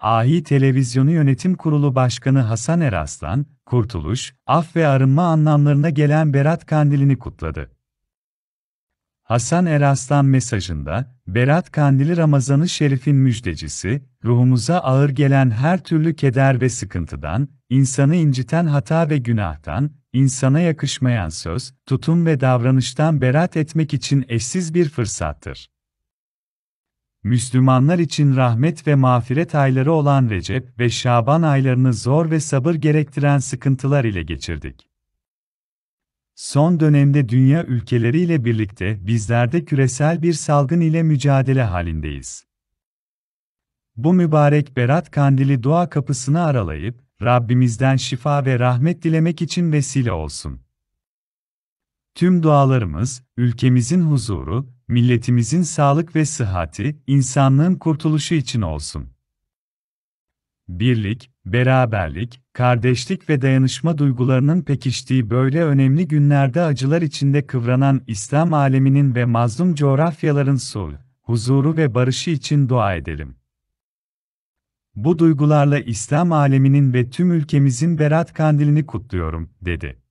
Ahi Televizyonu Yönetim Kurulu Başkanı Hasan Eraslan, kurtuluş, af ve arınma anlamlarına gelen Berat Kandili'ni kutladı. Hasan Eraslan mesajında, Berat Kandili Ramazan-ı Şerif'in müjdecisi, ruhumuza ağır gelen her türlü keder ve sıkıntıdan, insanı inciten hata ve günahtan, insana yakışmayan söz, tutum ve davranıştan berat etmek için eşsiz bir fırsattır. Müslümanlar için rahmet ve mağfiret ayları olan Recep ve Şaban aylarını zor ve sabır gerektiren sıkıntılar ile geçirdik. Son dönemde dünya ülkeleriyle birlikte bizlerde küresel bir salgın ile mücadele halindeyiz. Bu mübarek Berat Kandili dua kapısını aralayıp, Rabbimizden şifa ve rahmet dilemek için vesile olsun. Tüm dualarımız, ülkemizin huzuru, milletimizin sağlık ve sıhhati, insanlığın kurtuluşu için olsun. Birlik, beraberlik, kardeşlik ve dayanışma duygularının pekiştiği böyle önemli günlerde acılar içinde kıvranan İslam aleminin ve mazlum coğrafyaların sulh, huzuru ve barışı için dua edelim. Bu duygularla İslam aleminin ve tüm ülkemizin berat kandilini kutluyorum, dedi.